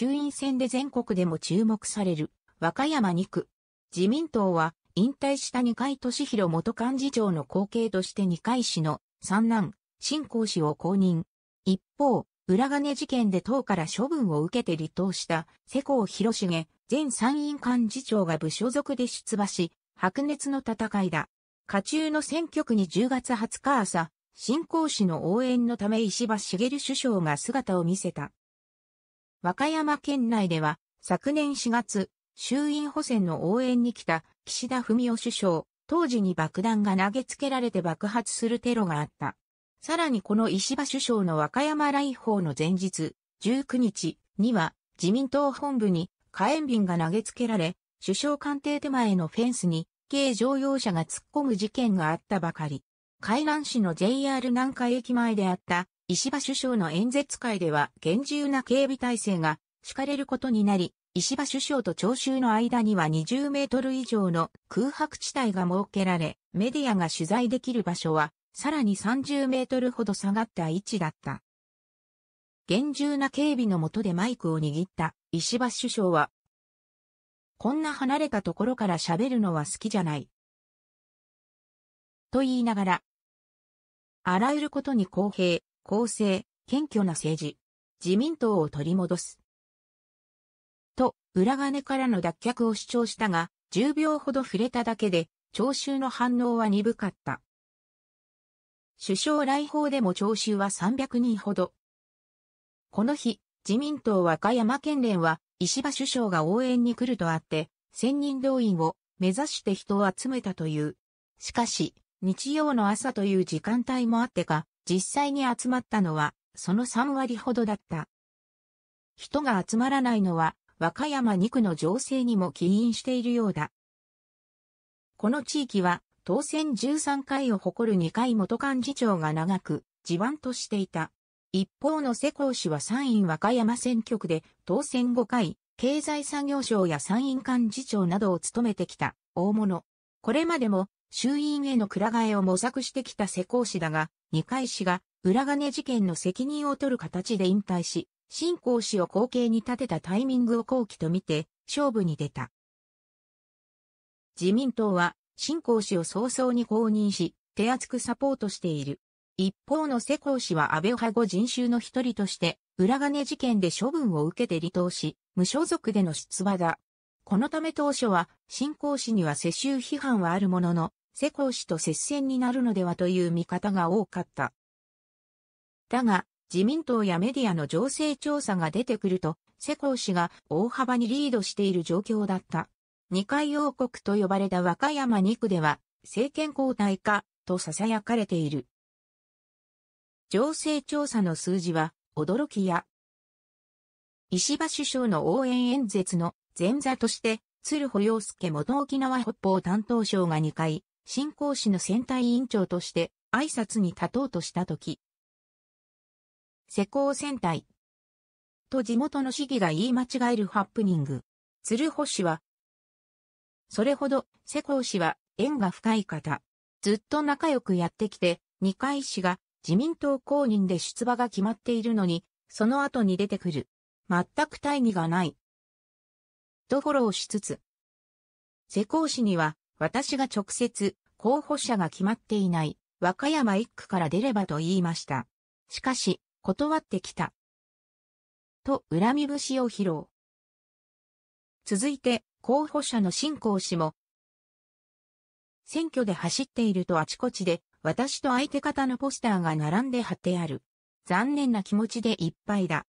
衆院選で全国でも注目される和歌山2区。自民党は引退した二階俊弘元幹事長の後継として二階氏の三男、新興氏を公認。一方、裏金事件で党から処分を受けて離党した世耕弘重前参院幹事長が部所属で出馬し、白熱の戦いだ。下中の選挙区に10月20日朝、新興市の応援のため石破茂首相が姿を見せた。和歌山県内では、昨年4月、衆院補選の応援に来た岸田文雄首相、当時に爆弾が投げつけられて爆発するテロがあった。さらにこの石破首相の和歌山来訪の前日、19日には自民党本部に火炎瓶が投げつけられ、首相官邸手前のフェンスに軽乗用車が突っ込む事件があったばかり。海南市の JR 南海駅前であった石破首相の演説会では厳重な警備体制が敷かれることになり、石破首相と聴衆の間には20メートル以上の空白地帯が設けられ、メディアが取材できる場所は、さらに30メートルほど下がった位置だった。厳重な警備の下でマイクを握った石破首相は、こんな離れたところから喋るのは好きじゃない。と言いながら、あらゆることに公平、公正、謙虚な政治、自民党を取り戻す。と、裏金からの脱却を主張したが、10秒ほど触れただけで、聴衆の反応は鈍かった。首相来訪でも聴衆は300人ほど。この日、自民党和歌山県連は、石破首相が応援に来るとあって、千人動員を目指して人を集めたという。しかし、日曜の朝という時間帯もあってか、実際に集まったのは、その3割ほどだった。人が集まらないのは、和歌山2区の情勢にも起因しているようだ。この地域は、当選13回を誇る2回元幹事長が長く、地盤としていた。一方の世耕氏は参院和歌山選挙区で、当選5回、経済産業省や参院幹事長などを務めてきた、大物。これまでも衆院への鞍替えを模索してきた世耕氏だが、二階氏が裏金事件の責任を取る形で引退し、新興氏を後継に立てたタイミングを後期とみて、勝負に出た。自民党は、新興氏を早々に公認し、手厚くサポートしている。一方の世耕氏は安倍派後人衆の一人として、裏金事件で処分を受けて離党し、無所属での出馬だ。このため当初は、新興氏には世襲批判はあるものの、世耕氏と接戦になるのではという見方が多かった。だが、自民党やメディアの情勢調査が出てくると、世耕氏が大幅にリードしている状況だった。二階王国と呼ばれた和歌山2区では、政権交代か、と囁かれている。情勢調査の数字は、驚きや、石破首相の応援演説の前座として、鶴保洋介元沖縄北方担当省が2回、新仰市の選対委員長として挨拶に立とうとしたとき、施工選対と地元の市議が言い間違えるハプニング。鶴穂氏は、それほど施工氏は縁が深い方。ずっと仲良くやってきて、二階氏が自民党公認で出馬が決まっているのに、その後に出てくる。全く大義がない。とフォローしつつ、施工氏には私が直接、候補者が決まっていない、和歌山一区から出ればと言いました。しかし、断ってきた。と、恨み節を披露。続いて、候補者の新興氏も、選挙で走っているとあちこちで、私と相手方のポスターが並んで貼ってある。残念な気持ちでいっぱいだ。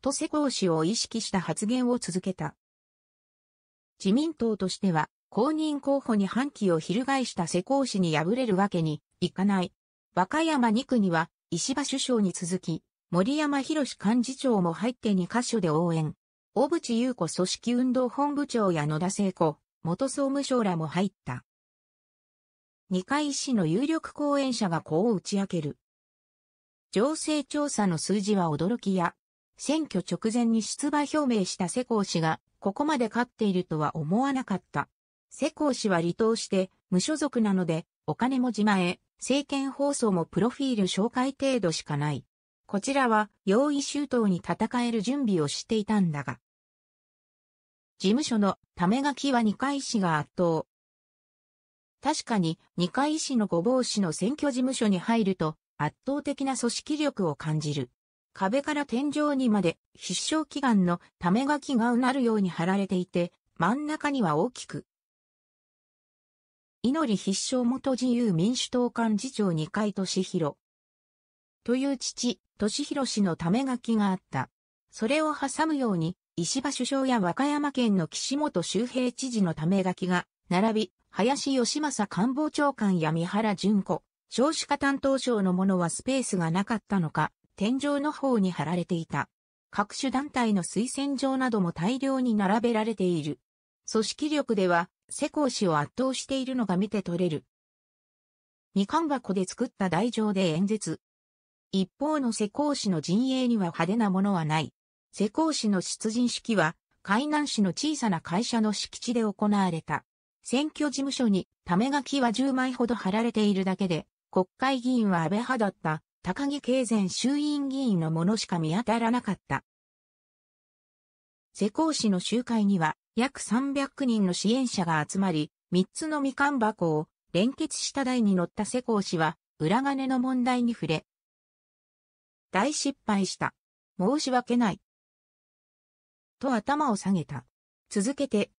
と世耕氏を意識した発言を続けた。自民党としては、公認候補に反旗を翻した世耕氏に敗れるわけにいかない。和歌山2区には、石破首相に続き、森山博幹事長も入って2カ所で応援。小渕優子組織運動本部長や野田聖子、元総務省らも入った。二階氏の有力講演者がこう打ち明ける。情勢調査の数字は驚きや、選挙直前に出馬表明した世耕氏が、ここまで勝っているとは思わなかった。世耕氏は離党して、無所属なので、お金も自前、政見放送もプロフィール紹介程度しかない。こちらは、用意周到に戦える準備をしていたんだが。事務所のため書きは二階氏が圧倒。確かに、二階氏のごぼう氏の選挙事務所に入ると、圧倒的な組織力を感じる。壁から天井にまで必勝祈願のため書きがうなるように貼られていて、真ん中には大きく。祈り必勝元自由民主党幹事長二階俊弘。という父、俊弘氏のため書きがあった。それを挟むように、石破首相や和歌山県の岸本周平知事のため書きが、並び、林義正官房長官や三原淳子、少子化担当省のものはスペースがなかったのか、天井の方に貼られていた。各種団体の推薦状なども大量に並べられている。組織力では、世耕氏を圧倒しているのが見て取れる。みかん箱で作った台上で演説。一方の世耕氏の陣営には派手なものはない。世耕氏の出陣式は、海南市の小さな会社の敷地で行われた。選挙事務所に、ため書きは10枚ほど貼られているだけで、国会議員は安倍派だった高木慶前衆院議員のものしか見当たらなかった。世耕氏の集会には約300人の支援者が集まり、3つのみかん箱を連結した台に乗った世耕氏は裏金の問題に触れ、大失敗した。申し訳ない。と頭を下げた。続けて、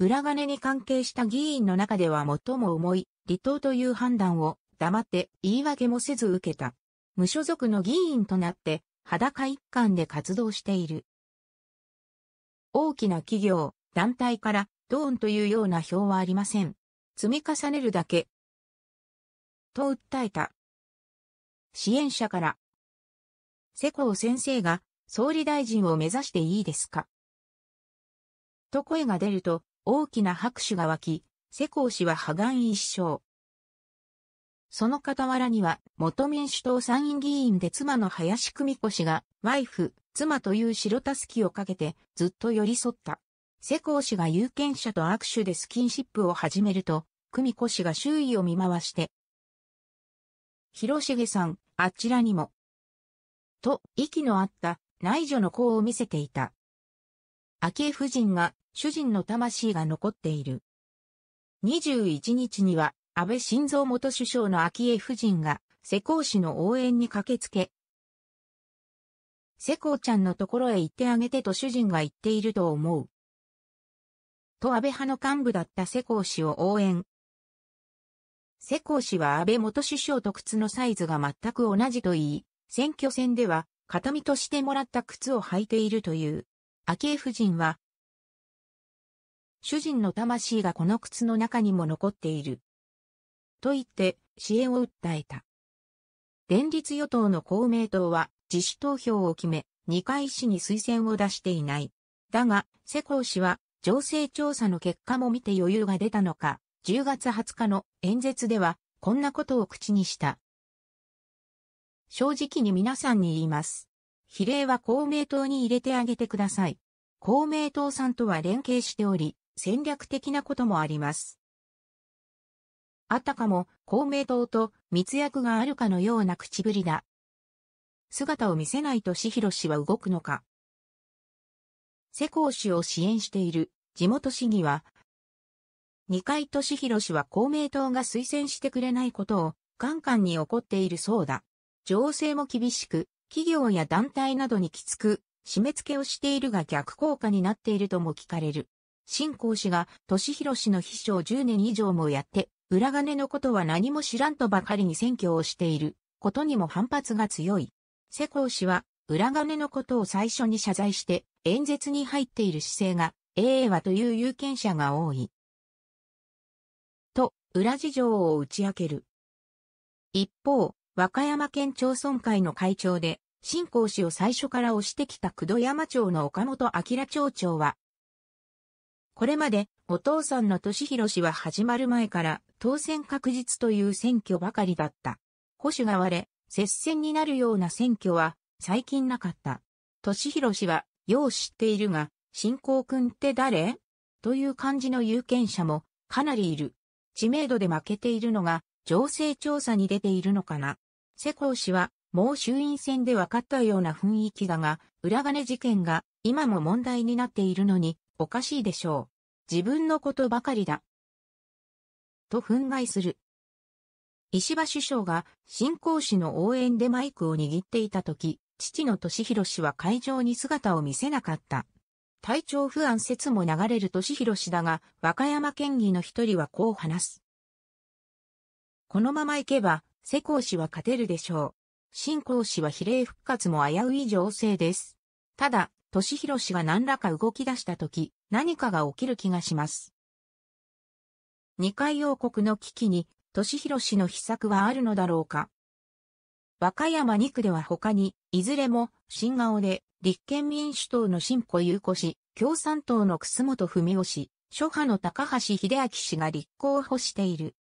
裏金に関係した議員の中では最も重い離党という判断を黙って言い訳もせず受けた。無所属の議員となって、裸一貫で活動している。大きな企業、団体から、ドーンというような票はありません。積み重ねるだけ。と訴えた。支援者から。世耕先生が総理大臣を目指していいですかと声が出ると大きな拍手が湧き、世耕氏は破顔一生。その傍らには、元民主党参院議員で妻の林久美子氏が、ワイフ、妻という白たすきをかけて、ずっと寄り添った。世耕氏が有権者と握手でスキンシップを始めると、久美子氏が周囲を見回して、広重さん、あちらにも、と、息の合った内助の子を見せていた。昭恵夫人が、主人の魂が残っている。21日には、安倍晋三元首相の昭恵夫人が、世耕氏の応援に駆けつけ、世耕ちゃんのところへ行ってあげてと主人が言っていると思う。と安倍派の幹部だった世耕氏を応援。世耕氏は安倍元首相と靴のサイズが全く同じと言い、選挙戦では形見としてもらった靴を履いているという。昭恵夫人は、主人の魂がこの靴の中にも残っている。と言って支援を訴えた。連立与党の公明党は自主投票を決め、二階氏に推薦を出していない。だが、世耕氏は情勢調査の結果も見て余裕が出たのか、10月20日の演説ではこんなことを口にした。正直に皆さんに言います。比例は公明党に入れてあげてください。公明党さんとは連携しており、戦略的なこともあります。あたかも公明党と密約があるかのような口ぶりだ。姿を見せないと志弘氏は動くのか。世耕氏を支援している地元市議は、二階俊博氏は公明党が推薦してくれないことを、カンカンに怒っているそうだ。情勢も厳しく、企業や団体などにきつく、締め付けをしているが逆効果になっているとも聞かれる。新興氏が俊博氏の秘書を10年以上もやって、裏金のことは何も知らんとばかりに選挙をしていることにも反発が強い。世耕氏は裏金のことを最初に謝罪して演説に入っている姿勢が、ええわという有権者が多い。と、裏事情を打ち明ける。一方、和歌山県町村会の会長で、新興氏を最初から推してきた久戸山町の岡本明町長は、これまでお父さんの敏弘氏は始まる前から当選確実という選挙ばかりだった。保守が割れ、接戦になるような選挙は最近なかった。敏弘氏はよう知っているが、新興君って誰という感じの有権者もかなりいる。知名度で負けているのが情勢調査に出ているのかな。世耕氏はもう衆院選で分かったような雰囲気だが、裏金事件が今も問題になっているのに、おかしいでしょう。自分のことばかりだ。と憤慨する。石破首相が信仰師の応援でマイクを握っていた時、父の敏弘氏は会場に姿を見せなかった。体調不安説も流れる敏弘氏だが、和歌山県議の一人はこう話す。このままいけば、世耕氏は勝てるでしょう。信仰氏は比例復活も危うい情勢です。ただ、敏弘氏が何らか動き出した時、何かが起きる気がします。二階王国の危機に、敏弘氏の秘策はあるのだろうか。和歌山2区では他に、いずれも、新顔で、立憲民主党の新子優子氏、共産党の楠本文夫氏、諸派の高橋秀明氏が立候補している。